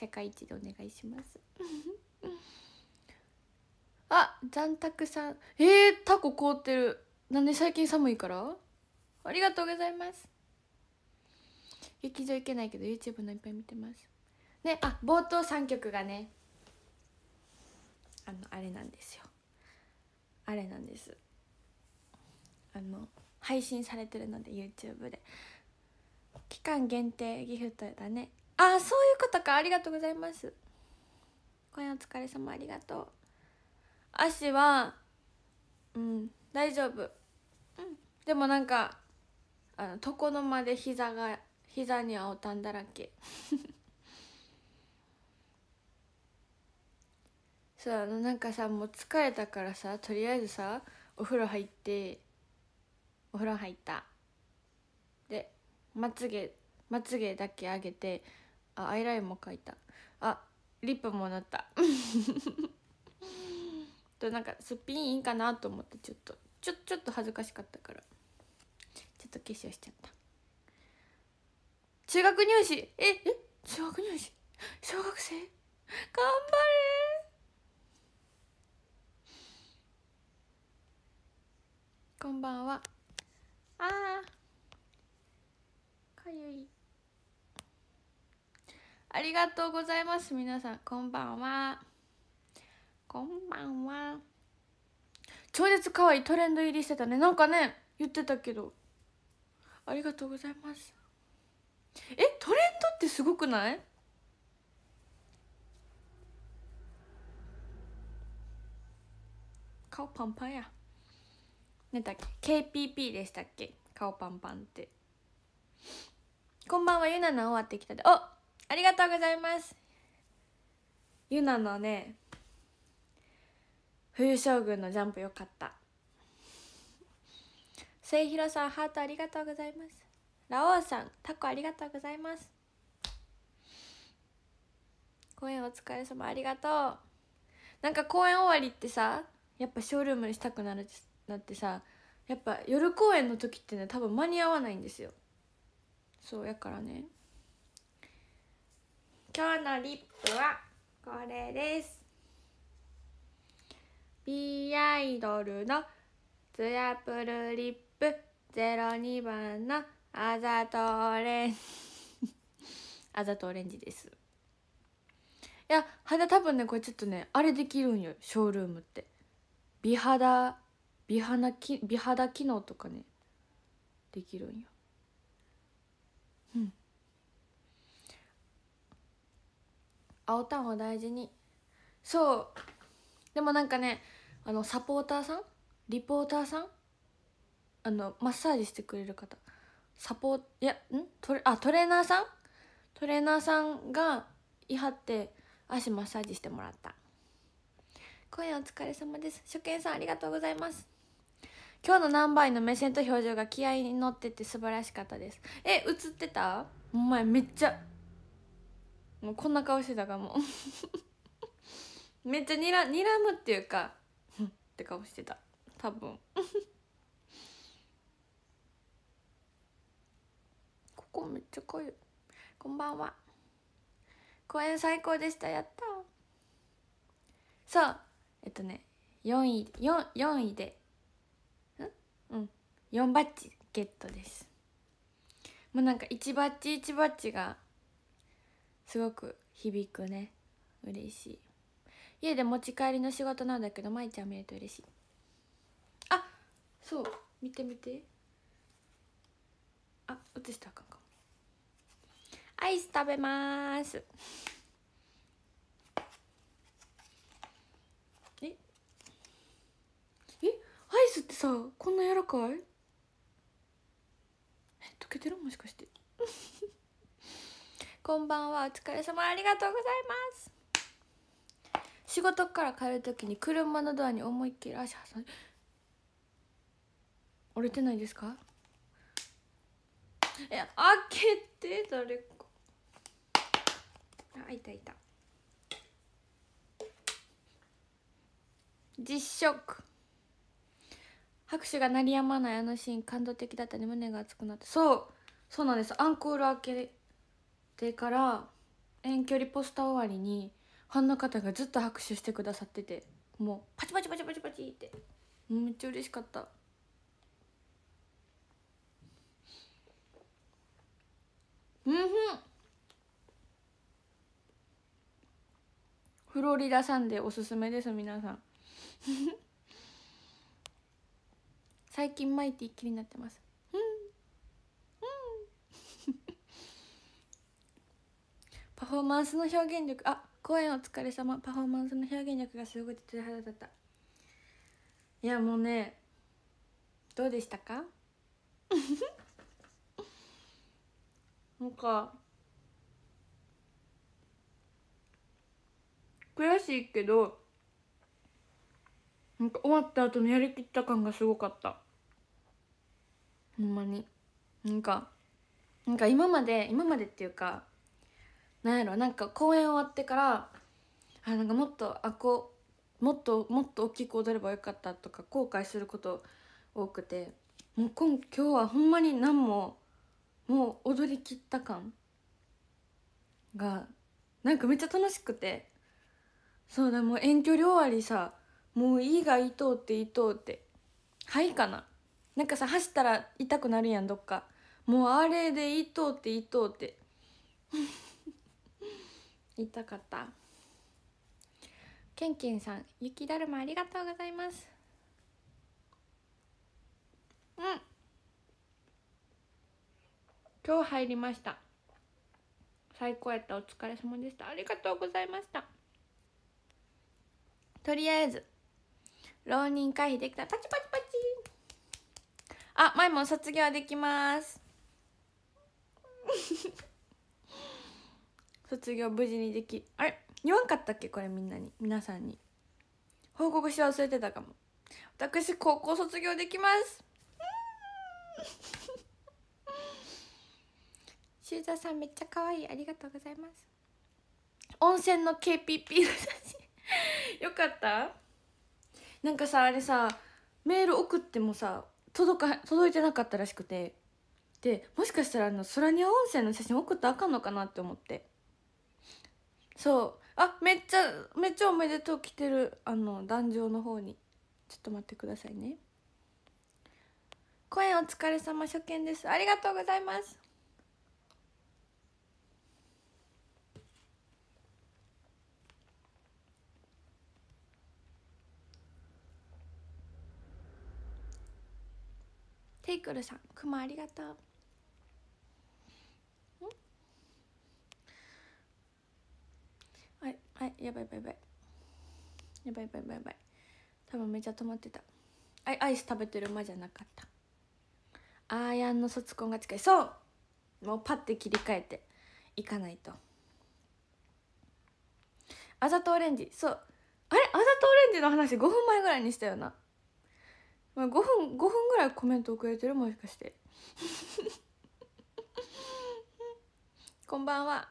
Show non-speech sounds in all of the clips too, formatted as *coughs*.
世界一でお願いしますあ残卓さんえー、タコ凍ってるなんで最近寒いからありがとうございます劇場行けないけど YouTube のいっぱい見てますねあ冒頭3曲がねあのあれなんですよあれなんですあの配信されてるので YouTube で期間限定ギフトだねあそういうことかありがとうございます今夜お疲れ様ありがとう足はうん大丈夫、うん、でもなんかあの床の間で膝が膝に青たんだらけ *laughs* そうあのなんかさもう疲れたからさとりあえずさお風呂入ってお風呂入ったでまつげまつげだけ上げてあアイラインも描いたあリップも塗った *laughs* となんかすっぴんいいかなと思ってちょっとちょちょっと恥ずかしかったからちょっと化粧しちゃった中学入試ええ中学入試小学生頑張れこんばんはあかゆいありがとうございます皆さんこんばんはこんばんは超絶可愛いトレンド入りしてたねなんかね言ってたけどありがとうございますえトレンドってすごくない顔パンパンや何だっけ KPP でしたっけ顔パンパンってこんばんはゆなな終わってきたであっありがとうございますゆなのね冬将軍のジャンプよかった末広さんハートありがとうございますラオウさんタコありがとうございます公演お疲れ様ありがとうなんか公演終わりってさやっぱショールームにしたくなるなってさやっぱ夜公演の時ってね多分間に合わないんですよそうやからね今日のリップはこれです B アイドルのツヤプルリップゼロ二番のあざとオレンジ *laughs* あざとオレンジですいや肌多分ねこれちょっとねあれできるんよショールームって美肌美肌き美肌機能とかねできるんようん青タンを大事にそうでもなんかねあのサポーターさんリポーターさんあのマッサージしてくれる方サポーいやんトレあトレーナーさんトレーナーさんがいはって足マッサージしてもらった今夜お疲れ様です初見さんありがとうございます今日の何倍の目線と表情が気合いに乗ってて素晴らしかったですえ映ってたお前めっちゃもうこんな顔してたかもめっちゃにら睨むっていうか「って顔してた多分ここめっちゃ濃いこんばんは公演最高でしたやったそうえっとね4位 4, 4位でんうん4バッチゲットですもうなんか1バッチ1バッチがすごく響くね嬉しい家で持ち帰りの仕事なんだけど舞ちゃん見ると嬉しいあそう見て見てあ映したらあかんかアイス食べますええアイスってさこんな柔らかいえ溶けてるもしかしてこんばんはお疲れ様ありがとうございます仕事から帰る時に車のドアに思いっきり足挟んで折れてないですかえ開けて誰かあいたいた実食拍手が鳴りやまないあのシーン感動的だったね胸が熱くなってそうそうなんですアンコール明け定から遠距離ポスター終わりにファンの方がずっと拍手してくださっててもうパチパチパチパチパチってめっちゃ嬉しかったうんふんフロリダさんでおすすめです皆さん *laughs* 最近マイティ気になってますパフォーマンスの表現力あ公演お疲れ様パフォーマンスの表現力がすごい鳥肌だったいやもうねどうでしたか *laughs* なんか悔しいけどなんか終わった後のやりきった感がすごかったほんまになんかなんか今まで今までっていうかなんやろなんか公演終わってからあなんかもっとあこもっともっと大きく踊ればよかったとか後悔すること多くてもう今今日はほんまに何ももう踊りきった感がなんかめっちゃ楽しくてそうだもう遠距離終わりさもういいがいいとうっていいとうってはいかななんかさ走ったら痛くなるやんどっかもうあれでいいとうっていいとうって言いたかったけんけんさん雪だるまありがとうございますうん今日入りました最高やったお疲れ様でしたありがとうございましたとりあえず浪人回避できたパチパチパチあ前も卒業できます卒業無事にできあれ言わんかったっけこれみんなに皆さんに報告し忘れてたかも私高校卒業できます *laughs* シューザさんめっちゃ可愛いありがとうございます温泉の KPP の写真 *laughs* よかったなんかさあれさメール送ってもさ届か届いてなかったらしくてでもしかしたらあの空庭温泉の写真送ったらあかんのかなって思ってそうあめっちゃめっちゃおめでとう来てるあの壇上の方にちょっと待ってくださいね声お疲れ様初見ですありがとうございますテイクルさんくまありがとうはいやばいやばいやばいやばいやばいやばい多分めっちゃ止まってたあアイス食べてる間じゃなかったあーやんの卒コンが近いそうもうパッて切り替えていかないとあざとオレンジそうあれあざとオレンジの話5分前ぐらいにしたよな5分5分ぐらいコメント遅れてるもしかして *laughs* こんばんは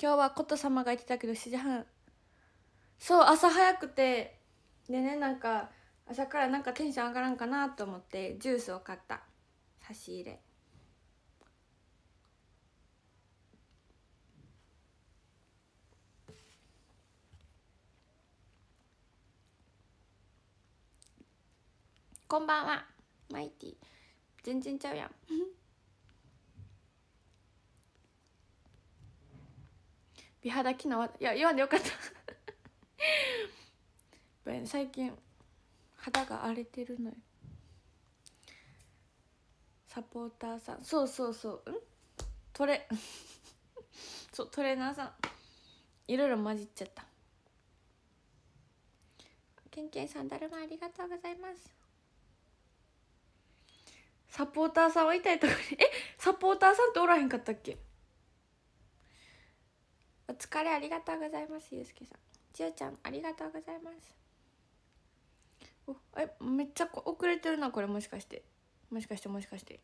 今日はコト様が言ってたけど7時半そう朝早くてでねなんか朝からなんかテンション上がらんかなと思ってジュースを買った差し入れこんばんはマイティ全然ちゃうやん美肌機能はいや言わんでよかった最近肌が荒れてるのよサポーターさんそうそうそうんトレそうトレーナーさんいろいろ混じっちゃったけんけんさんだるまありがとうございますサポーターさんは痛いとこにえサポーターさんっておらへんかったっけお疲れありがとうございます、ゆうすけさん。ちよちゃん、ありがとうございます。おえ、めっちゃ遅れてるな、これもしかして。もしかして、もしかして。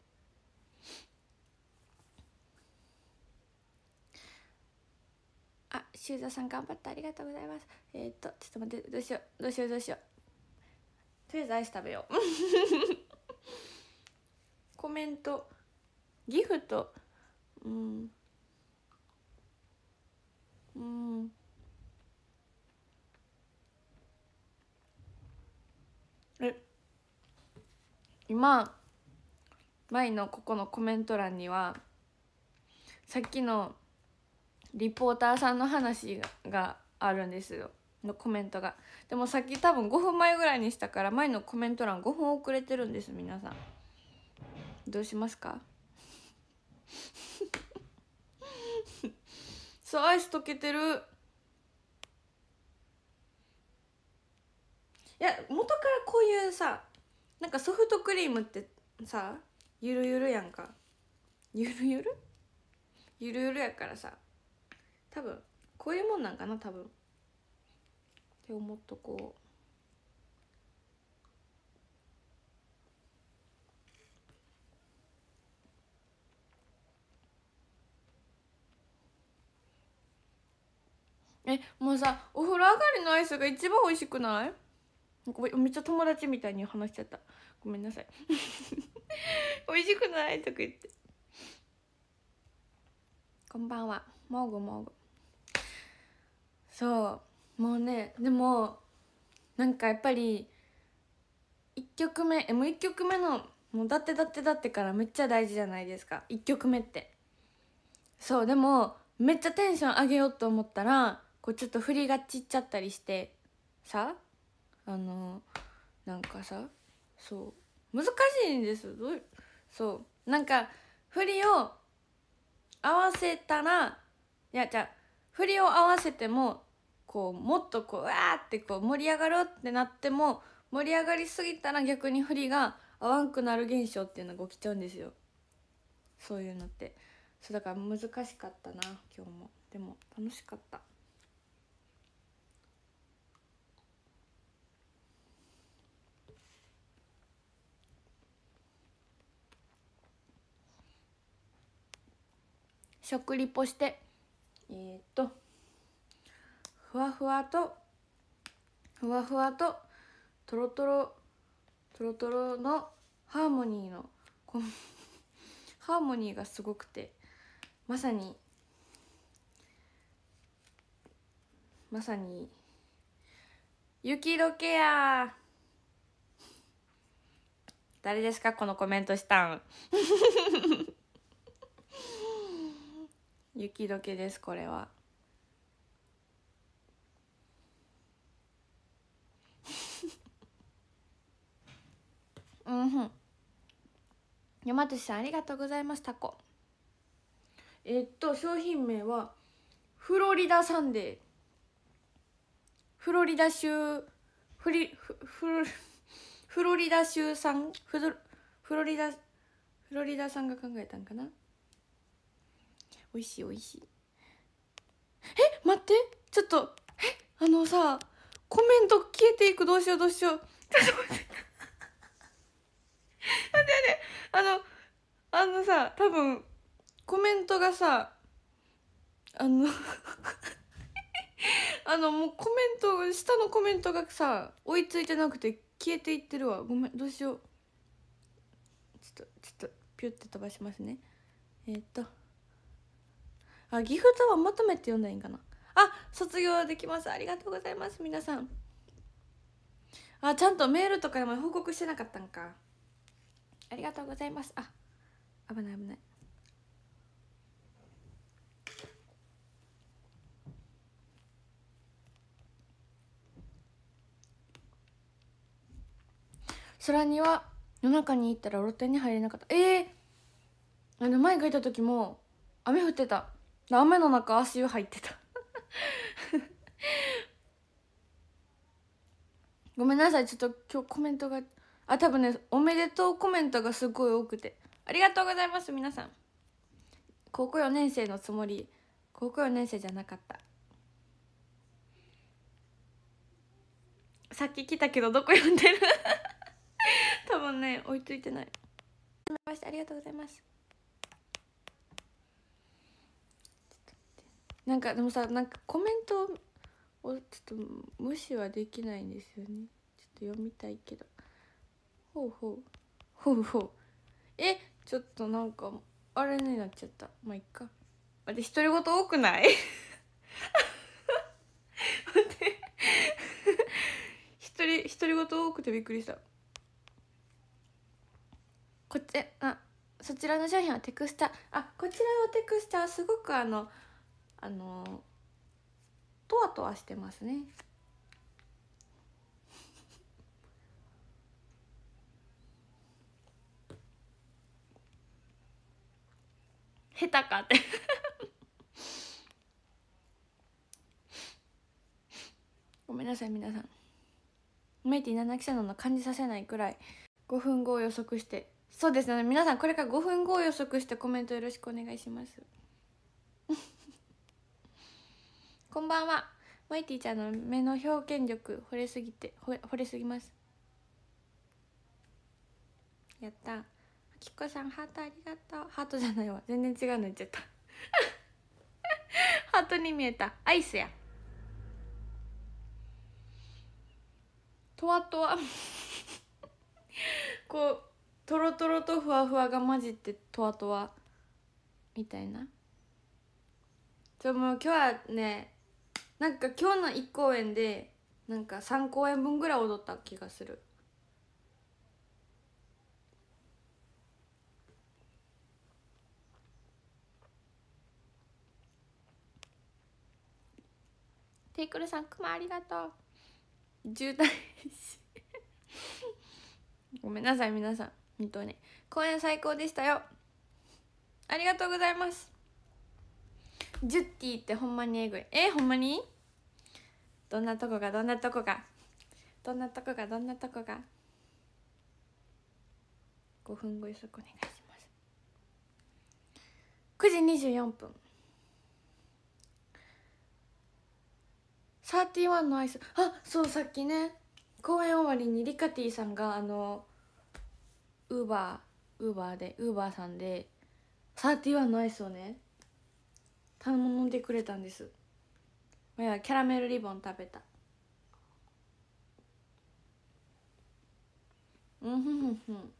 あ、修造さん頑張ってありがとうございます。えー、っと、ちょっと待って、どうしよう、どうしよう、どうしよう。とりあえずアイス食べよう。*laughs* コメント、ギフト、うん。うんえ今前のここのコメント欄にはさっきのリポーターさんの話があるんですよのコメントがでもさっき多分5分前ぐらいにしたから前のコメント欄5分遅れてるんです皆さんどうしますかそうアイス溶けてるいや元からこういうさなんかソフトクリームってさゆるゆるやんかゆるゆるゆるゆるやからさ多分こういうもんなんかな多分って思っとこう。えもうさお風呂上がりのアイスが一番美味しくないめっちゃ友達みたいに話しちゃったごめんなさい *laughs* 美味しくないとか言ってこんばんはもぐもぐそうもうねでもなんかやっぱり1曲目えもう1曲目のもうだってだってだってからめっちゃ大事じゃないですか1曲目ってそうでもめっちゃテンション上げようと思ったらこうちょっと振りがちっちゃったりしてさあのなんかさそう難しいんですどうそうなんか振りを合わせたらいやじゃあ振りを合わせてもこうもっとこうわーってこう盛り上がろうってなっても盛り上がりすぎたら逆に振りが合わんくなる現象っていうのが起きちゃうんですよそういうのってそうだから難しかったな今日もでも楽しかった食リポしてえっ、とふわふわとふわふわととろとろとろとろのハーモニーの *laughs* ハーモニーがすごくてまさにまさに雪解けや誰ですかこのコメントしたん雪解けですこれはうんふん山寿さんありがとうございましたこえっと商品名はフロリダサンデーフロリダ州フリフフフロリダ州産フロリダフロリダさんが考えたんかな美味しい美味しいえ待ってちょっとえあのさコメント消えていくどうしようどうしようちょっと待って待って待ってあのあのさ多分コメントがさあの *laughs* あのもうコメント下のコメントがさ追いついてなくて消えていってるわごめんどうしようちょっとちょっとピュッて飛ばしますねえー、っとあギフトはまとめて読んだらいいんかなあ卒業できますありがとうございます皆さんあちゃんとメールとかでも報告してなかったんかありがとうございますあ危ない危ない空には夜中に行ったら露店に入れなかったええー、あの前書いた時も雨降ってた雨の中足湯入ってた *laughs* ごめんなさいちょっと今日コメントがあ多分ねおめでとうコメントがすごい多くてありがとうございます皆さん高校4年生のつもり高校4年生じゃなかったさっき来たけどどこ読んでる *laughs* 多分ね追いついてないありがとうございますなんかでもさなんかコメントをちょっと無視はできないんですよねちょっと読みたいけどほうほうほうほうえちょっとなんかあれになっちゃったまあいっかあれ独り言多くない *laughs* 待って独り独り言多くてびっくりしたこっちあそちらの商品はテクスタあこちらのテクスタはすごくあのあのとわとわしてますね。下手かって *laughs* ごめんなさい皆さんメイティ七木さんの感じさせないくらい5分後を予測してそうですね皆さんこれから5分後を予測してコメントよろしくお願いしますこんばんはマイティちゃんの目の表現力惚れすぎて惚れすぎますやったあきこさんハートありがとうハートじゃないわ全然違うの言っちゃった *laughs* ハートに見えたアイスやとわとわ *laughs* こうとろとろとふわふわが混じってとわとわみたいなちょもう今日はねなんか今日の1公演でなんか3公演分ぐらい踊った気がするテイクルさんクマありがとう渋滞ごめんなさい皆さん本当に公演最高でしたよありがとうございますジュッティってほんまにえぐいえほんまにどんなとこがどんなとこがどんなとこがどんなとこが5分後予測お願いします9時24分サーティワンのアイスあそうさっきね公演終わりにリカティさんがあのウーバーウーバーでウーバーさんでサーティワンのアイスをね頼んでくれたんですキャラメルリボン食べたうんふんふん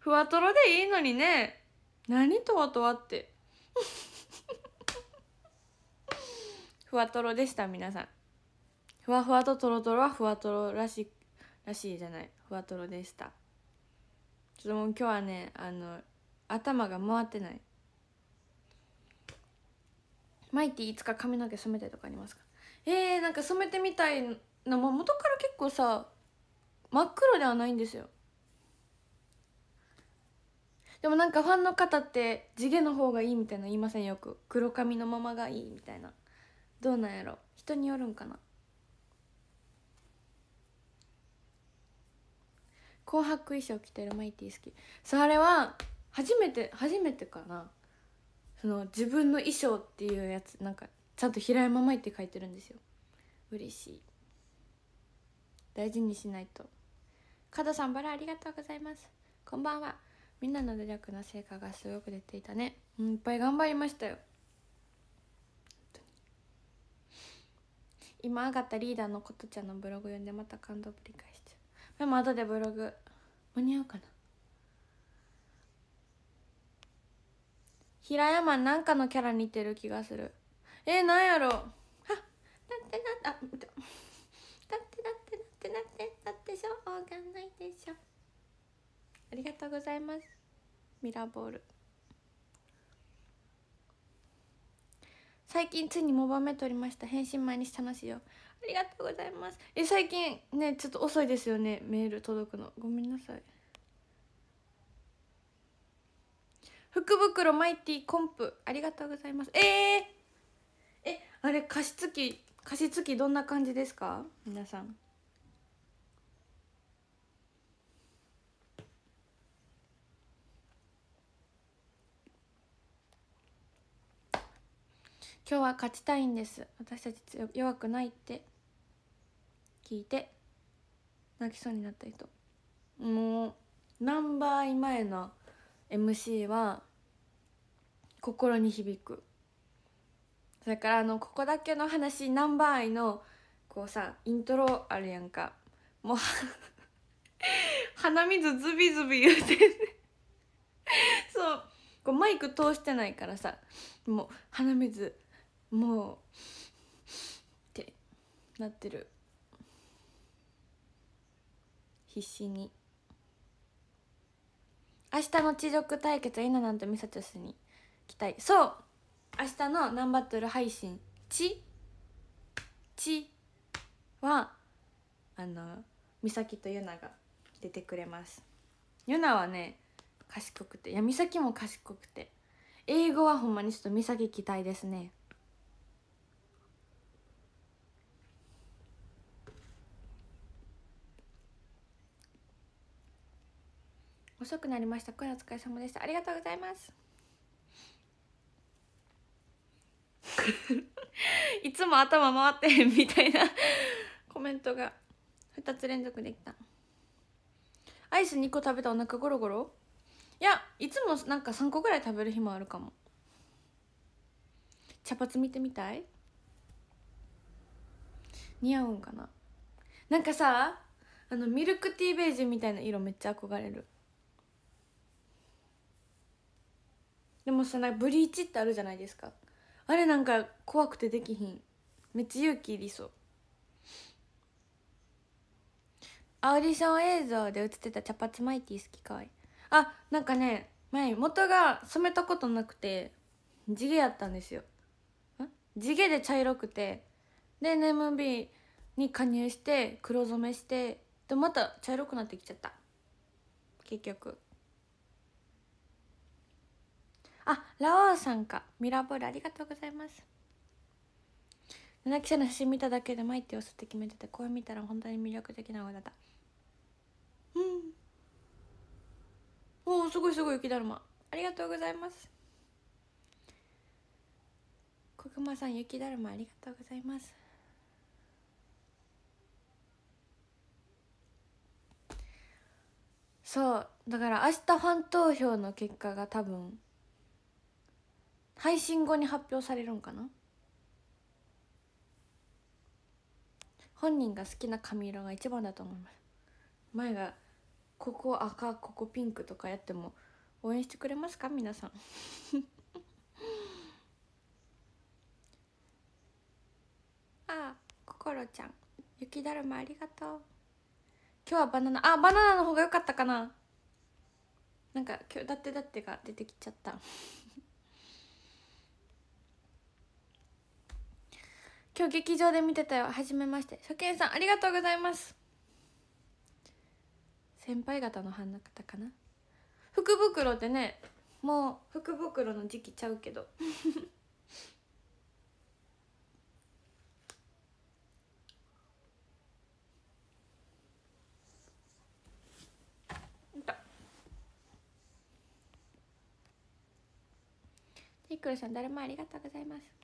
ふわとろでいいのにね何とわとわってふわとろでした皆さんふわふわととろとろはふわとろらしらしいじゃないふわとろでしたちょっともう今日はねあの頭が回ってないマイティいつか髪の毛染めたいとかありますかえー、なんか染めてみたいのも元から結構さ真っ黒ではないんですよでもなんかファンの方って地毛の方がいいみたいな言いませんよく黒髪のままがいいみたいなどうなんやろ人によるんかな紅白衣装着てるマイティ好きそれは初めて初めてかなその自分の衣装っていうやつなんかちゃんと平山舞って書いてるんですよ嬉しい大事にしないと角さんバラありがとうございますこんばんはみんなの努力の成果がすごく出ていたね、うん、いっぱい頑張りましたよ今上がったリーダーのことちゃんのブログ読んでまた感動ぶり返しちゃうでも後でブログ間に合うかな平山なんかのキャラ似てる気がするえー、なんやろあだってなだってだってだってだってだってしょうがないでしょありがとうございますミラーボール最近ついにモバメ撮りました返信毎日楽しいよありがとうございますえ最近ねちょっと遅いですよねメール届くのごめんなさい福袋マイティコンプありがとうございますえー、えあれ加湿器加湿器どんな感じですか皆さん今日は勝ちたいんです私たち弱くないって聞いて泣きそうになった人もう何倍前の MC は心に響くそれからあのここだけの話ナンバーイのこうさイントロあるやんかもう *laughs* 鼻水ズビズビ言うてそうこうマイク通してないからさもう鼻水もうってなってる必死に。明日の地獄対決イナナンとミサチョスに期待そう明日のナンバトル配信「ち」「ち」はあの美咲とユナが出てくれますユナはね賢くていや美咲も賢くて英語はほんまにちょっと美咲期待ですね遅くなりました声お疲れ様でしたありがとうございます *laughs* いつも頭回ってへんみたいなコメントが2つ連続できたアイス2個食べたお腹ゴロゴロいやいつもなんか3個ぐらい食べる日もあるかも茶髪見てみたい似合うんかななんかさあのミルクティーベージュみたいな色めっちゃ憧れるでもさなんかブリーチってあるじゃないですかあれなんか怖くてできひんめっちゃ勇気いりそうオーディション映像で映ってた茶髪マイティ好きかわいいあなんかね前元が染めたことなくて地毛やったんですよ地毛で茶色くてで NMB に加入して黒染めしてでまた茶色くなってきちゃった結局あラオウさんかミラーボールありがとうございます七木さんの写真見ただけでマイティをすって決めててこう見たら本当に魅力的な方だうんおおすごいすごい雪だるまありがとうございます小熊さん雪だるまありがとうございますそうだから明日ファン投票の結果が多分配信後に発表されるんかな本人が好きな髪色が一番だと思います前がここ赤ここピンクとかやっても応援してくれますか皆さん *laughs* あ心ちゃん雪だるまありがとう今日はバナナあバナナの方が良かったかななんか今日だってだってが出てきちゃった今日劇場で見てたよ初めまして初見さんありがとうございます先輩方の反応方かな福袋ってねもう福袋の時期ちゃうけど *laughs* いくらさん誰もありがとうございます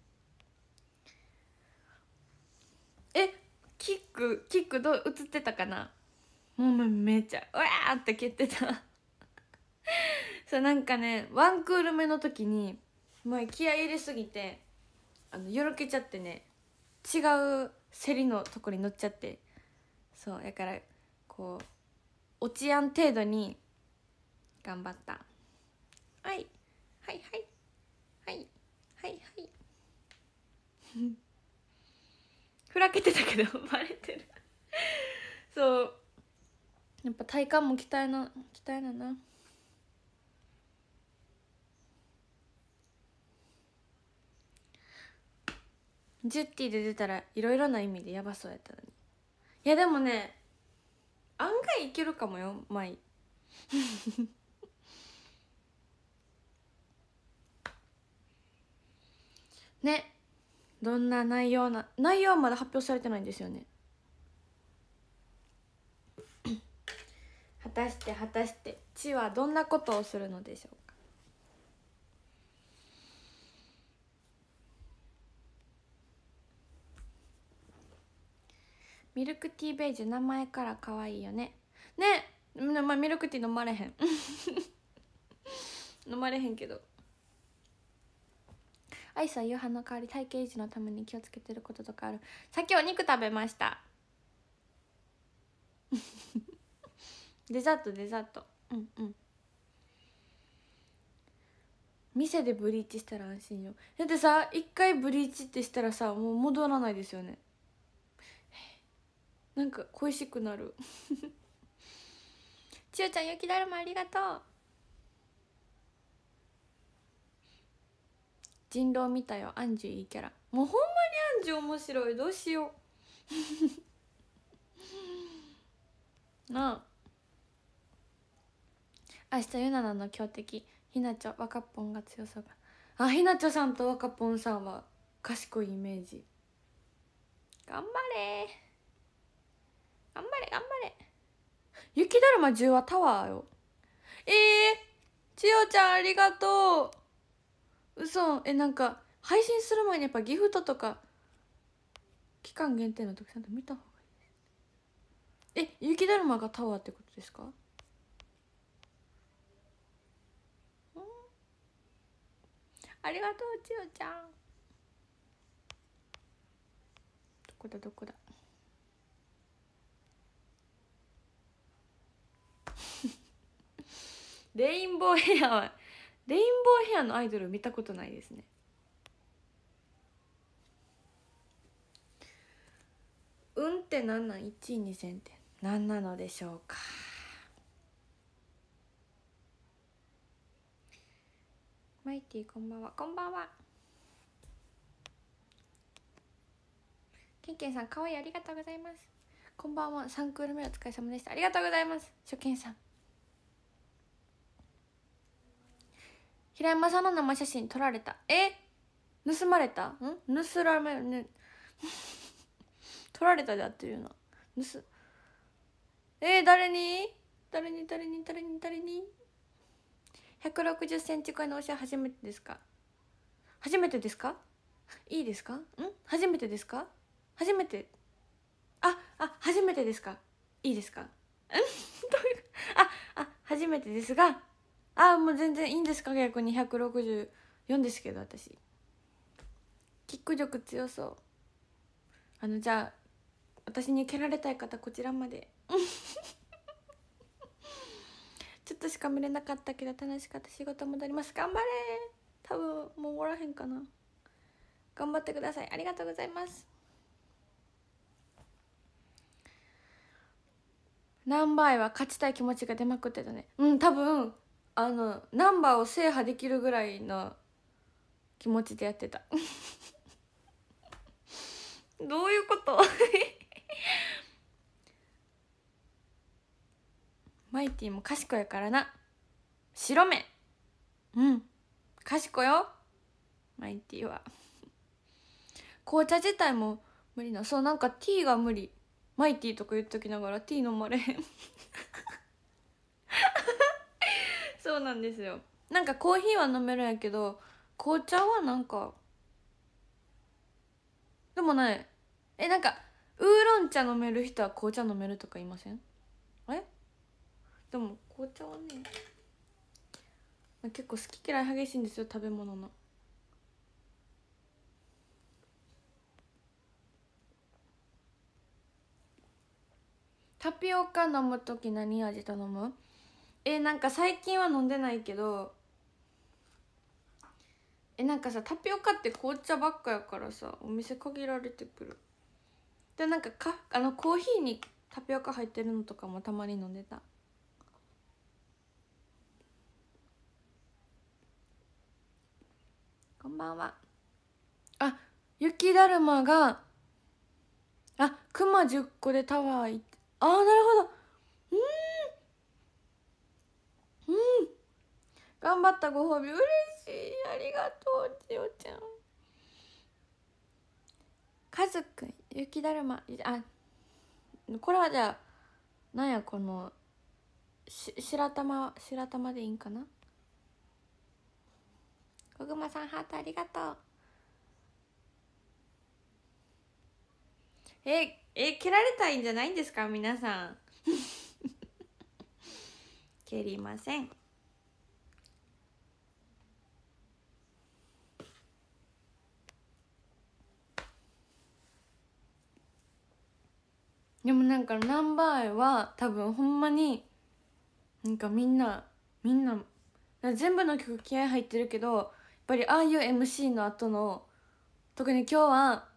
えキックキックどう映ってたかなもうめっちゃうわーって蹴ってた *laughs* そうなんかねワンクール目の時にもう気合入れすぎてあのよろけちゃってね違う競りのとこに乗っちゃってそうやからこう落ちやん程度に頑張ったはいはいはいはいはいはいふらけてたけど *laughs* バレてるそうやっぱ体幹も鍛えな鍛えななジュッティで出たらいろいろな意味でやばそうやったのにいやでもね案外いけるかもよ舞 *laughs* ねどんな内容な内容はまだ発表されてないんですよね果たして果たして地はどんなことをするのでしょうかミルクティーベージュ名前から可愛いよねねまあミルクティー飲まれへん *laughs* 飲まれへんけどアイスは夕飯の代わり体型維持のために気をつけてることとかあるさっきお肉食べましたデザートデザートうんうん店でブリーチしたら安心よだってさ一回ブリーチってしたらさもう戻らないですよねなんか恋しくなる *laughs* 千代ちゃん雪だるまありがとう人狼見たよアンジュいいキャラもうほんまにアンジュ面白いどうしよう *laughs* なあ明日ユナナの強敵ひなちょ若っぽんが強そうかあひなちょさんと若っぽんさんは賢いイメージ頑張れ頑張れ頑張れ雪だるま10はタワーよえー、千代ちゃんありがとう嘘えなんか配信する前にやっぱギフトとか期間限定の時さんと見た方がいいえ雪だるまがタワーってことですかありがとう千代ちゃんどこだどこだ *laughs* レインボーヘアはレインボーヘアのアイドル見たことないですねうんって何なん1位2000な何なのでしょうかマイティこんばんはこんばんはけんけんさんかわいいありがとうございますこんばんは3クール目お疲れ様でしたありがとうございます初見さん平山さんの生写真撮られたえ盗まれたん盗られね *laughs* 撮られたであってるよな盗えー、誰に誰に誰に誰に誰に160センチ超えの推しは初めてですか初めてですかいいですかん初めてですか初めてああ初めてですかいいですかん *laughs* *laughs* ああ初めてですがあもう全然いいんですか逆に164ですけど私キック力強そうあのじゃあ私に蹴られたい方こちらまで *laughs* ちょっとしか見れなかったけど楽しかった仕事戻ります頑張れ多分もうおらへんかな頑張ってくださいありがとうございます何倍は勝ちたい気持ちが出まくってたねうん多分あのナンバーを制覇できるぐらいの気持ちでやってた *laughs* どういうこと *laughs* マイティも賢いからな白目うん賢よマイティは紅茶自体も無理なそうなんかティーが無理マイティとか言っときながらティー飲まれへんそうなんですよなんかコーヒーは飲めるんやけど紅茶はなんかでもないえなんかウーロン茶飲める人は紅茶飲めるとかいませんえでも紅茶はね結構好き嫌い激しいんですよ食べ物のタピオカ飲む時何味頼むえなんか最近は飲んでないけどえなんかさタピオカって紅茶ばっかやからさお店限られてくるでなんかかあのコーヒーにタピオカ入ってるのとかもたまに飲んでたこんばんはあ雪だるまがあ熊10個でタワー行ってああなるほどうんうん頑張ったご褒美嬉しいありがとう千代ちゃん家族雪だるまあこれはじゃあなんやこのし白玉白玉でいいんかな小熊さんハートありがとうええ切られたいんじゃないんですか皆さん蹴りませんでもなんかナンバーアイは多分ほんまになんかみんなみんな全部の曲気合入ってるけどやっぱりああいう MC の後の特に今日は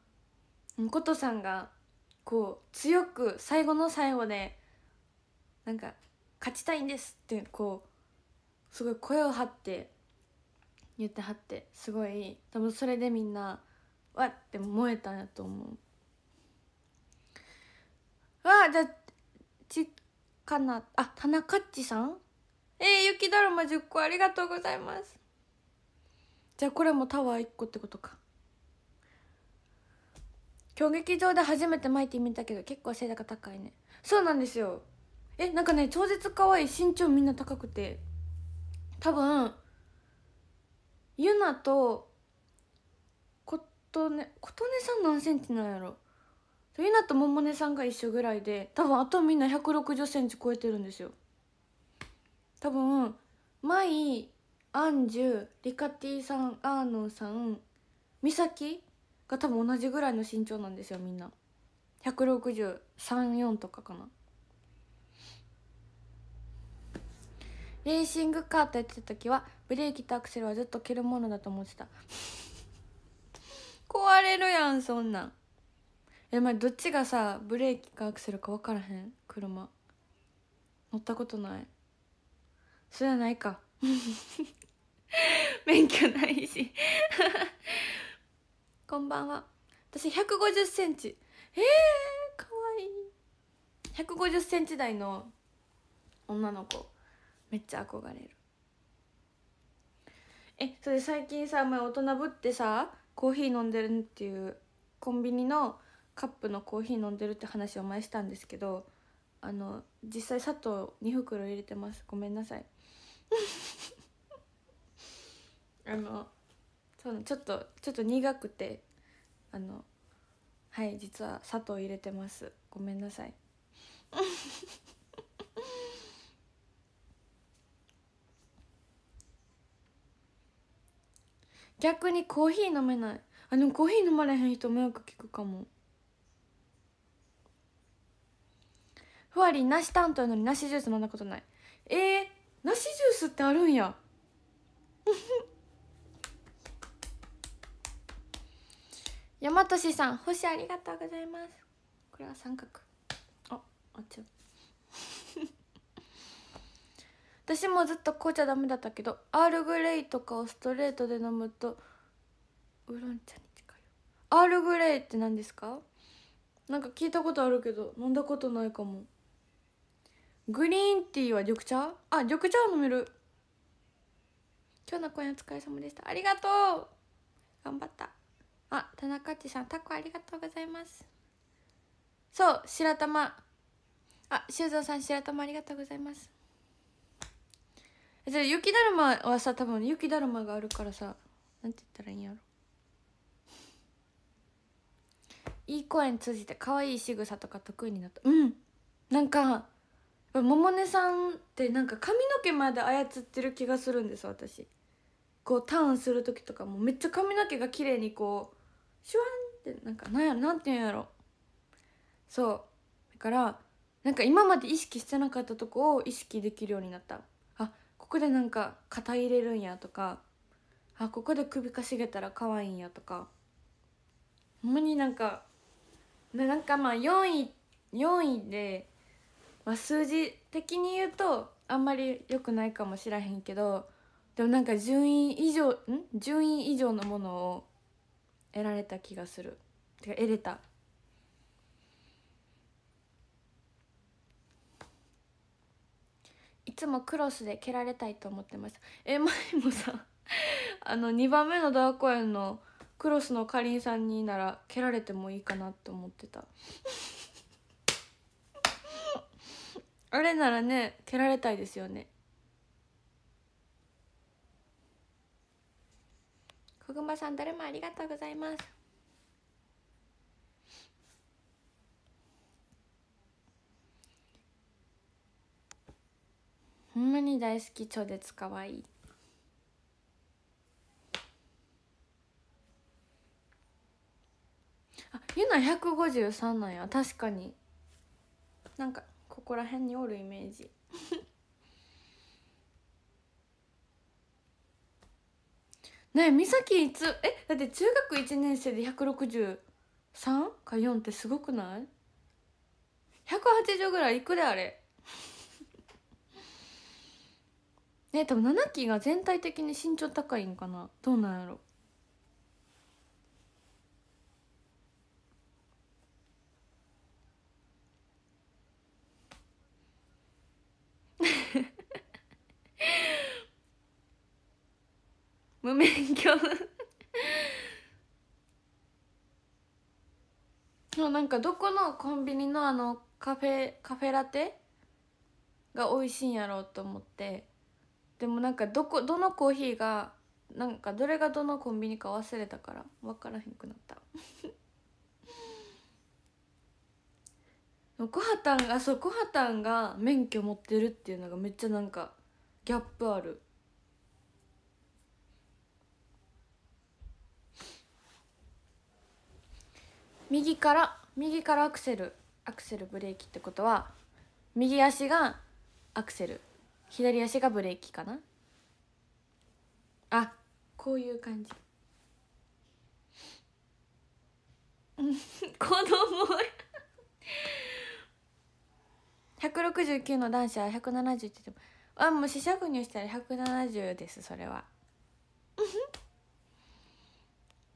ことさんがこう強く最後の最後でなんか勝ちたいんですってこうすごい声を張って言ってはってすごい多分それでみんなわって燃えたんやと思うわあじゃちかなあ田中っちさんえー、雪だるま10個ありがとうございますじゃあこれもタワー1個ってことか競技場で初めて巻いてみたけど結構背高高いねそうなんですよえなんかね超絶可愛い身長みんな高くて多分ユナとこねこ琴音さん何センチなんやろユナと百音さんが一緒ぐらいで多分あとみんな1 6 0センチ超えてるんですよ多分舞アンジュリカティさんアーノンさん美咲が多分同じぐらいの身長なんですよみんな1 6 3 4とかかなレーシングカーとやってた時はブレーキとアクセルはずっと蹴るものだと思ってた *laughs* 壊れるやんそんなんえまあどっちがさブレーキかアクセルか分からへん車乗ったことないそれはないか *laughs* 免許ないし *laughs* こんばんは私1 5 0ンチえー、かわいい1 5 0ンチ台の女の子めっちゃ憧れるえそれ最近さお前大人ぶってさコーヒー飲んでるっていうコンビニのカップのコーヒー飲んでるって話を前したんですけどあの実際砂糖2袋入れてますごめんなさい *laughs* あのそのちょっとちょっと苦くてあのはい実は砂糖入れてますごめんなさい逆にコーヒー飲めないあでもコーヒー飲まれへん人迷惑聞くかもふわりなし担当のになしジュース飲んだことないえー、なしジュースってあるんや大和市さん星ありがとうございますこれは三角ああっちゃう私もずっと紅茶ダメだったけどアールグレイとかをストレートで飲むとウーロン茶に近いアールグレイって何ですかなんか聞いたことあるけど飲んだことないかもグリーンティーは緑茶あ緑茶を飲める今日の公演お疲れ様でしたありがとう頑張ったあ田中っちさんタコありがとうございますそう白玉あ修造さん白玉ありがとうございますじゃ雪だるまはさ多分雪だるまがあるからさなんて言ったらいいんやろいい声に通じて可愛い仕草とか得意になったうんなんか百音さんってなんか髪の毛まで操ってる気がするんです私こうターンする時とかもめっちゃ髪の毛が綺麗にこうシュワンってなんかなんやろなんて言うんやろそうだからなんか今まで意識してなかったとこを意識できるようになったここでなんか肩入れるんやとかあここで首かしげたら可愛いんやとかほんまになんかなんかまあ4位4位で、まあ、数字的に言うとあんまり良くないかもしらへんけどでもなんか順位以上ん順位以上のものを得られた気がするてか得れたいつもクロスで蹴られたいと思ってますえ前もさ *laughs* あの2番目のダドア公演のクロスのかりんさんになら蹴られてもいいかなって思ってた *laughs* あれならね蹴られたいですよねぐまさん誰もありがとうございますほんまに大好き超絶かわいいあゆな153なんや確かになんかここら辺におるイメージ *laughs* ねえ美咲いつえだって中学1年生で 163? か4ってすごくない ?180 ぐらいいくであれえ多分7期が全体的に身長高いんかなどうなんやろ *laughs* 無免許そうなんかどこのコンビニのあのカフェカフェラテが美味しいんやろうと思ってでもなんかどこどのコーヒーがなんかどれがどのコンビニか忘れたから分からへんくなった *laughs* コハタンがそうコハタンが免許持ってるっていうのがめっちゃなんかギャップある右から右からアクセルアクセルブレーキってことは右足がアクセル左足がブレーキかなあこういう感じ *laughs* 子供169の男子は170って言ってもあもう四捨に入したら170ですそれは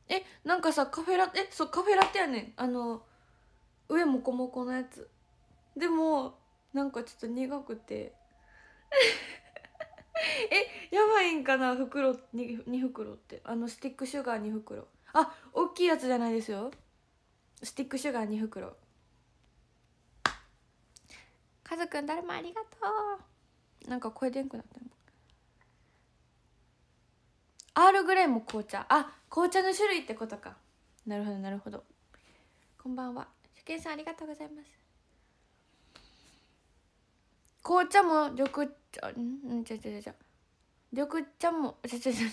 えなんかさカフェラテえそうカフェラテやねんあの上もこもこのやつでもなんかちょっと苦くて *laughs* えやばいんかな袋 2, 2袋ってあのスティックシュガー2袋あ大きいやつじゃないですよスティックシュガー2袋カズくん誰もありがとうなんか声でんくなってるアールグレイも紅茶あ紅茶の種類ってことかなるほどなるほどこんばんは初見さんありがとうございます紅茶も緑茶んちゃちゃちゃ緑茶もちゃちゃちゃちゃ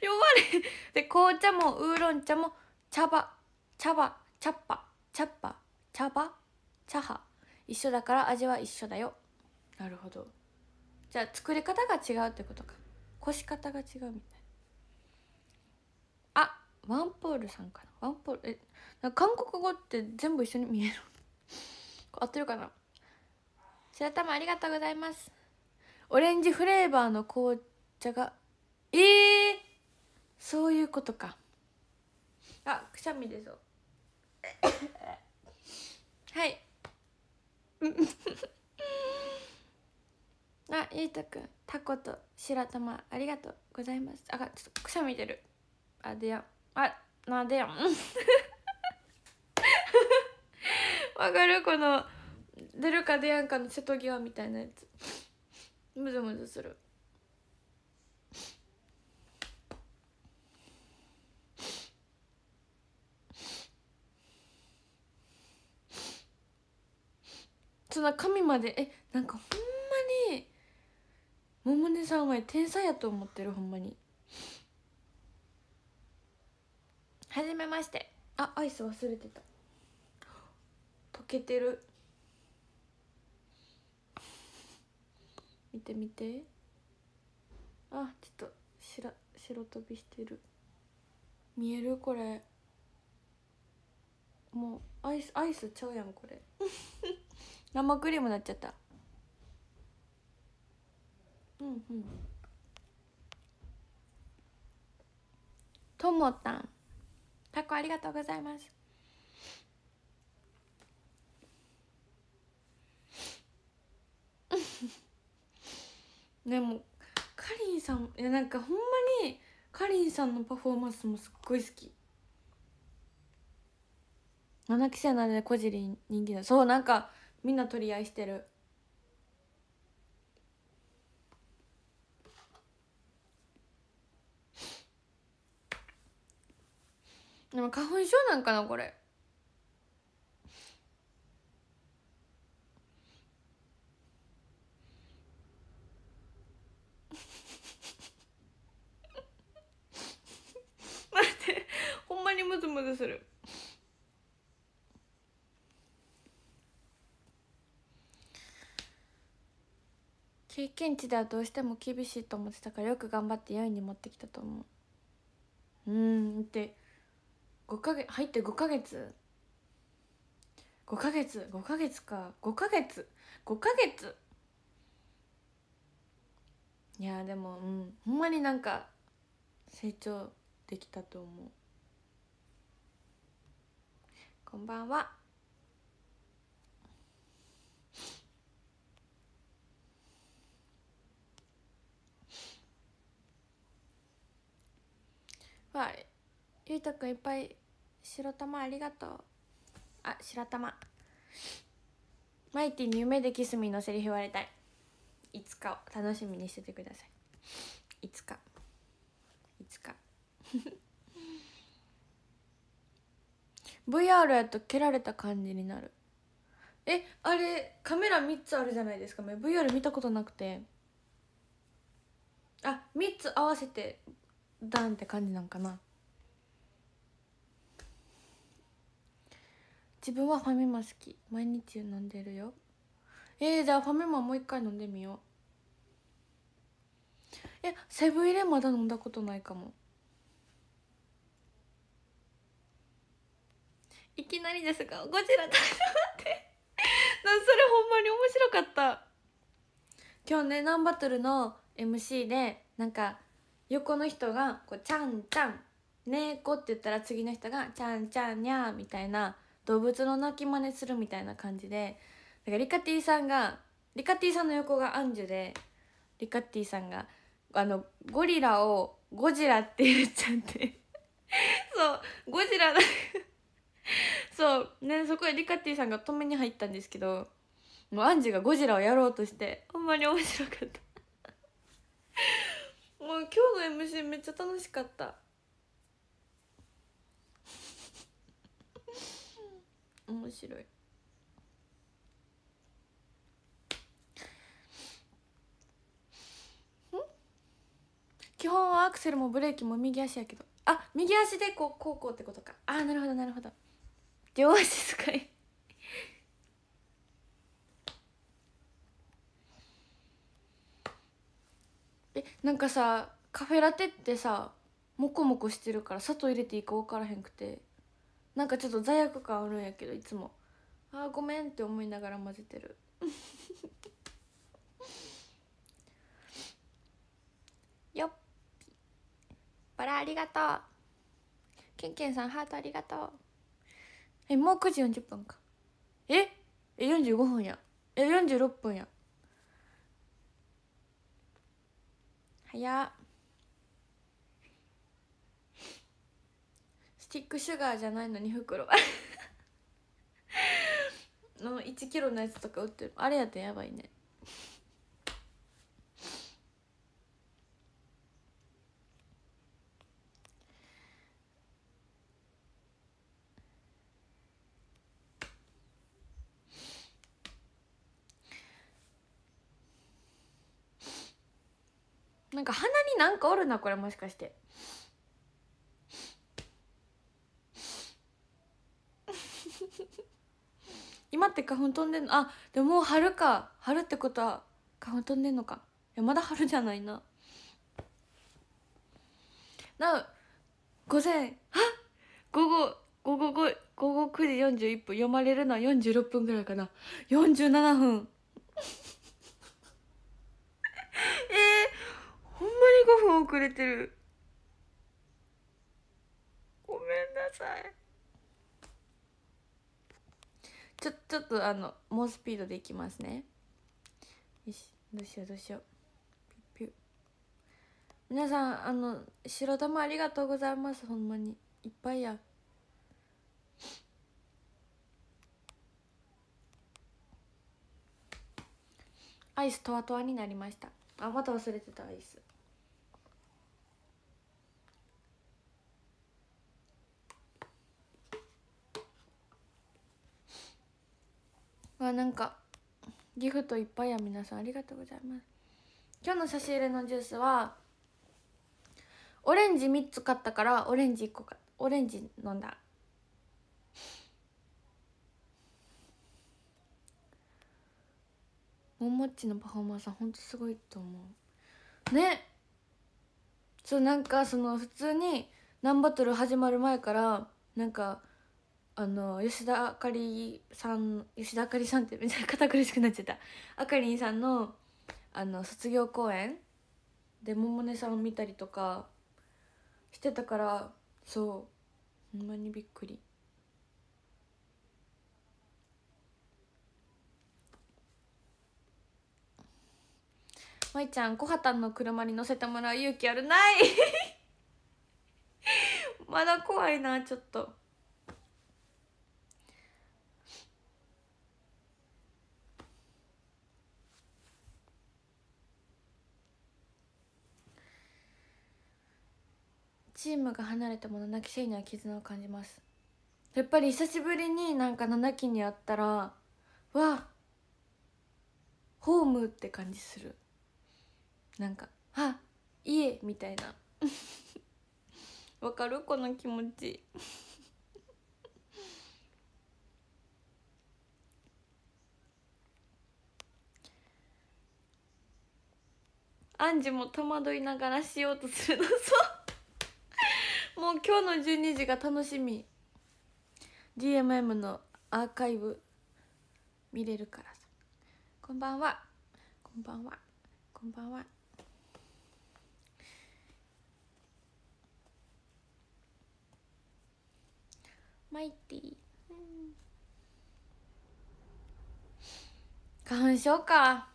呼ばれで紅茶もウーロン茶も茶葉茶葉茶っ葉茶っ葉茶葉茶葉一緒だから味は一緒だよなるほどじゃあ作り方が違うってことかこし方が違うみたいあワンポールさんかなワンポールえ韓国語って全部一緒に見える合ってるかな白玉ありがとうございますオレンジフレーバーの紅茶がええー、そういうことかあくしゃみでそう *coughs* はい *laughs* あゆいとくんタコと白玉ありがとうございますあちょっとくしゃみ出るあでやあなでやん *laughs* わかるこの出るか出やんかの瀬戸際みたいなやつむずむずするそのな髪までえなんかほんまに百音さんお前天才やと思ってるほんまにはじめましてあアイス忘れてた溶けてる見てみてあちょっと白白飛びしてる見えるこれもうアイスアイスちゃうやんこれ *laughs* 生クリームなっちゃったうんうんともたんタコありがとうございますでもかりんさんいやなんかほんまにかりんさんのパフォーマンスもすっごい好き7期生なんでこじり人気だそうなんかみんな取り合いしてるでも花粉症なんかなこれムズムズする経験値ではどうしても厳しいと思ってたからよく頑張って4位に持ってきたと思ううんって5か月入って5か月5か月5か月か5か月5か月いやでもうんほんまになんか成長できたと思うこんばんは。わゆいとくんいっぱい白玉ありがとうあ白玉マイティに夢でキスミのセリフ言われたいいつかを楽しみにしててくださいいつかいつか VR やと蹴られた感じになるえあれカメラ3つあるじゃないですか VR 見たことなくてあ3つ合わせてダンって感じなんかな自分はファミマ好き毎日飲んでるよえー、じゃあファミマもう一回飲んでみようえセブンレンまだ飲んだことないかもいきなりですがゴジラ大って *laughs* それほんまに面白かった今日ねナンバトルの MC でなんか横の人がこう「ちゃんちゃん猫」って言ったら次の人が「ちゃんちゃんにゃー」みたいな動物の鳴き真似するみたいな感じでだからリカティさんがリカティさんの横がアンジュでリカティさんがあのゴリラをゴジラって言っちゃって *laughs* そうゴジラだ *laughs* そうねそこへリカティさんが止めに入ったんですけどもうアンジュがゴジラをやろうとしてほんまに面白かった *laughs* もう今日の MC めっちゃ楽しかった面白い基本はアクセルもブレーキも右足やけどあ右足でこうこうこうってことかあなるほどなるほど両足使いえなんかさカフェラテってさモコモコしてるから砂糖入れていいか分からへんくてなんかちょっと罪悪感あるんやけどいつもあーごめんって思いながら混ぜてる *laughs* よっバラありがとうケンケンさんハートありがとうえもう9時40分かえ四45分やえ46分や早っスティックシュガーじゃないのに袋 *laughs* の1キロのやつとか売ってるあれやったらやばいねなんか鼻になんかおるなこれもしかして今って花粉飛んでんのあでももう春か春ってことは花粉飛んでんのかいやまだ春じゃないなな午前あ午後午後5午後9時41分読まれるのは46分ぐらいかな47分ほんまに5分遅れてるごめんなさいちょちょっとあの猛スピードでいきますねよしどうしようどうしようピュピュ皆さんあの白玉ありがとうございますほんまにいっぱいやアイスとわとわになりましたあまた忘れてたアイスわなんかギフトいっぱいや皆さんありがとうございます今日の差し入れのジュースはオレンジ3つ買ったからオレンジ1個かオレンジ飲んだもんもっちのパフォーマンスはほんとすごいと思うねそうなんかその普通に何バトル始まる前からなんかあの吉田あかりさん吉田あかりさんってめっちゃ堅苦しくなっちゃったあかりんさんのあの卒業公演で百音さんを見たりとかしてたからそうほんまにびっくりまいちゃん小畑の車に乗せてもらう勇気あるない *laughs* まだ怖いなちょっと。チームが離れても7期生には絆を感じますやっぱり久しぶりになんか七期に会ったらわホームって感じするなんかあ家みたいなわかるこの気持ちアンジも戸惑いながらしようとするのそうもう今日の12時が楽しみ DMM のアーカイブ見れるからさこんばんはこんばんはこんばんはマイティ、うん、花粉症か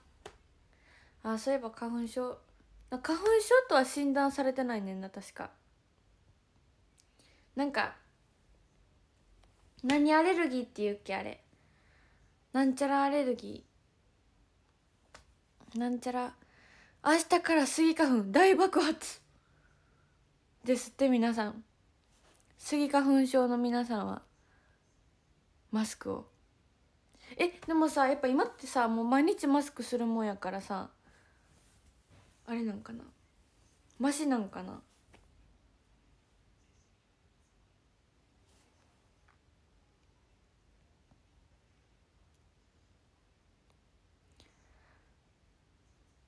あそういえば花粉症花粉症とは診断されてないねんな確かなんか何アレルギーっていうっけあれなんちゃらアレルギーなんちゃら明日からスギ花粉大爆発ですって皆さんスギ花粉症の皆さんはマスクをえでもさやっぱ今ってさもう毎日マスクするもんやからさあれなんかなマシなんかな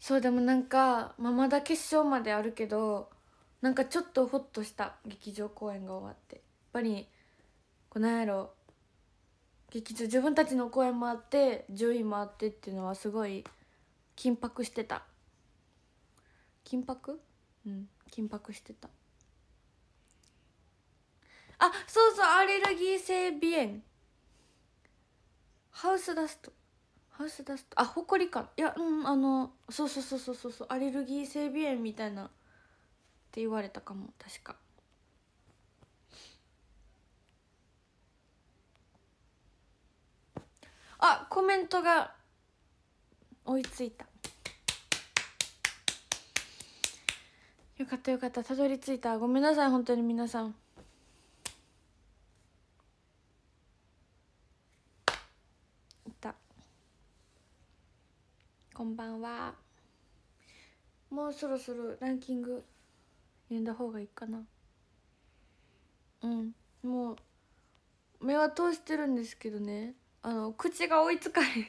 そうでもなんか、まあ、まだ決勝まであるけどなんかちょっとホッとした劇場公演が終わってやっぱりこのやろ劇場自分たちの公演もあって順位もあってっていうのはすごい緊迫してた緊迫うん緊迫してたあそうそうアレルギー性鼻炎ハウスダストハウスダストあほこりかいやうんあのそうそうそうそうそうそうアレルギー性鼻炎みたいなって言われたかも確か。あコメントが追いついたよかったよかったたどり着いたごめんなさい本当に皆さんこんばんはもうそろそろランキング読んだ方がいいかなうんもう目は通してるんですけどねあの口が追いつかへん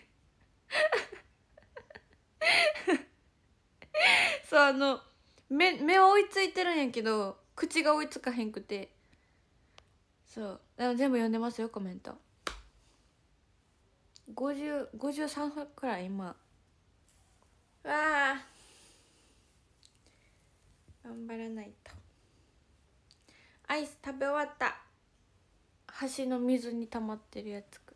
*laughs* そうあの目目は追いついてるんやけど口が追いつかへんくてそう全部読んでますよコメント5053分くらい今わあ頑張らないとアイス食べ終わった橋の水に溜まってるやつ *laughs*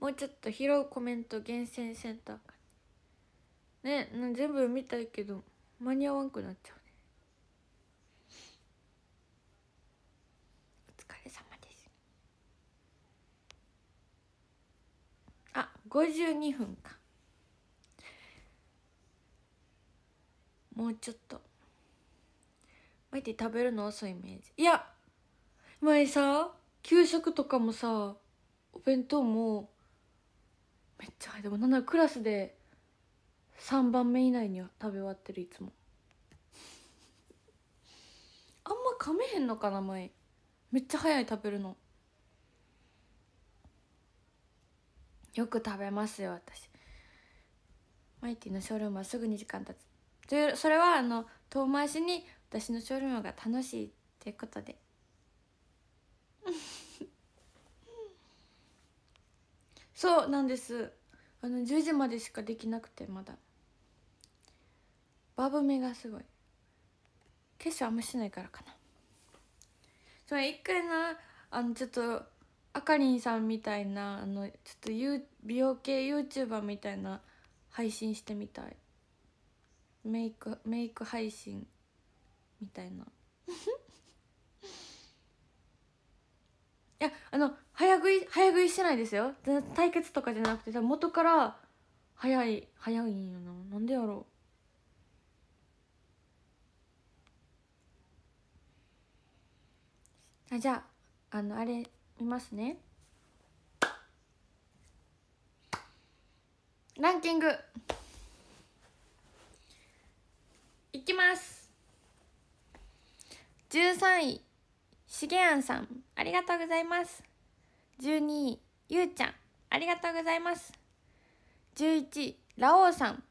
もうちょっと拾うコメント厳選センターかね全部見たいけど間に合わんくなっちゃう52分かもうちょっとマイて食べるの遅いイメージいや前さ給食とかもさお弁当もめっちゃ早いでもなんならクラスで3番目以内には食べ終わってるいつもあんま噛めへんのかな前めっちゃ早い食べるのよく食べますよ私マイティのショールームはすぐに時間経つそれはあの遠回しに私のショールームが楽しいっていうことで *laughs* そうなんですあの10時までしかできなくてまだバブ目がすごい化粧あんましないからかなそれ一回なあのちょっとあかりんさんみたいなあのちょっと美容系 YouTuber みたいな配信してみたいメイクメイク配信みたいな *laughs* いやあの早食い早食いしてないですよ対決とかじゃなくて元から早い早いんよななんでやろうあじゃああのあれ見ますねランキングいきます13位しげあんさんありがとうございます12位ゆうちゃんありがとうございます11位ラオウさん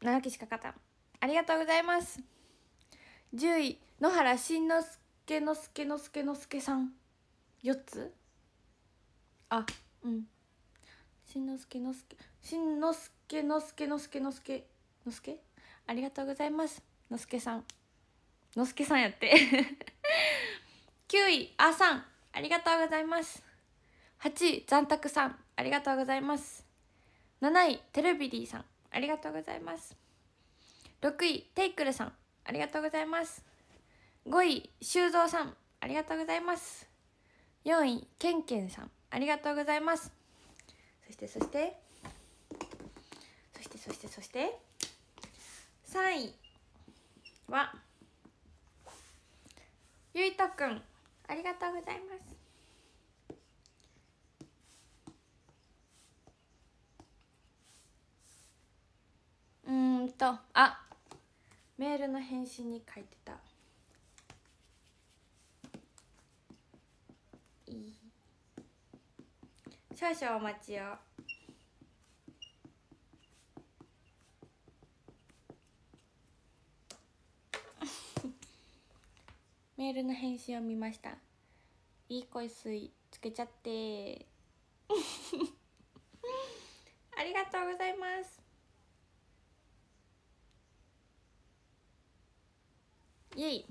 長しかかたありがとうございます10位野原しんのすけのすけのすけのすけさん4つあうんしんのすけのすけしんのすけのすけのすけのすけのすけありがとうございますのすけさんのすけさんやって9 *laughs* 位あさんありがとうございます8位ざんたくさんありがとうございます7位テルビリーさんありがとうございます6位テイクルさんありがとうございます5位修造さんありがとうございます4位けんけんさんありがとうございますそしてそしてそしてそしてそして3位はゆいとくんありがとうございますうんとあメールの返信に書いてた少々お待ちを *laughs* メールの返信を見ましたいい声水つけちゃって *laughs* ありがとうございますイエイ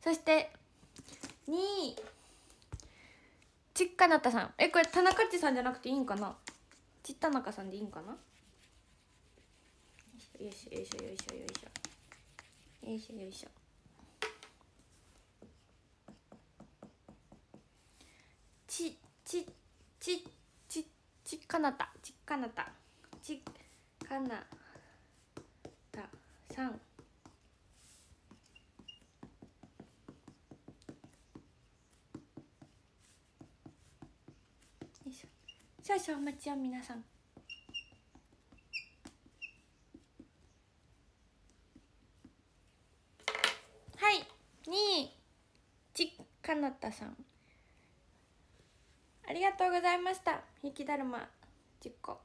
そして2位ちっかなたさんえこれ田中っちさんじゃなくていいんかなちったなかさんでいいんかなよいしょよいしょよいしょよいしょよいしょよいしょちちちちちかなたちっかなたちっかなたさん少々お待ちを皆さんはい2位ちかなたさんありがとうございました雪だるま十個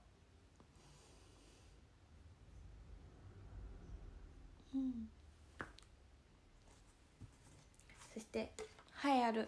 うんそして栄えある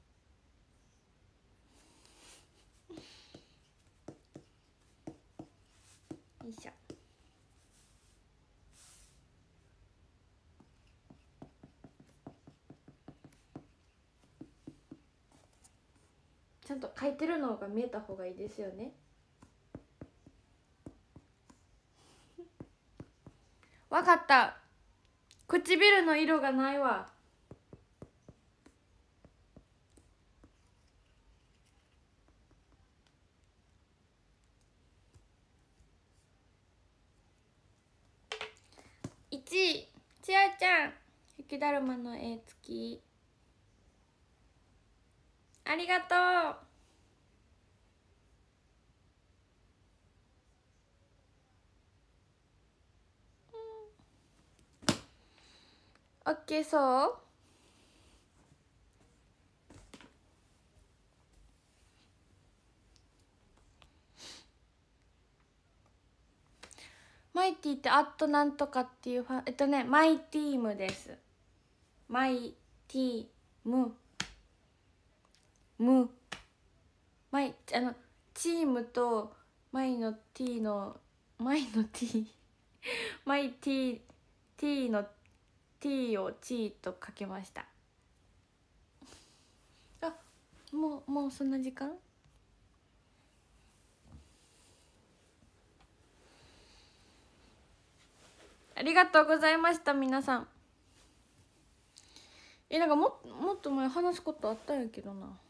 ちゃんと書いてるのが見えた方がいいですよね *laughs* わかった唇の色がないわ1位千愛ちゃん雪だるまの絵付きありがとうオッケーそうマイティってアットなんとかっていうファンえっとねマイティームですマイティームむまいあのチームとマイの T のマイの T *laughs* マイ T T の T をチーとかけましたあもうもうそんな時間ありがとうございました皆さんえなんかももっと前話すことあったんやけどな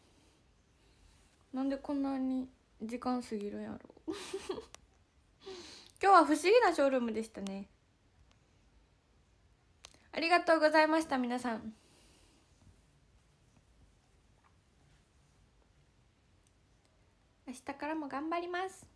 なんでこんなに時間過ぎるんやろ *laughs* 今日は不思議なショールームでしたねありがとうございました皆さん明日からも頑張ります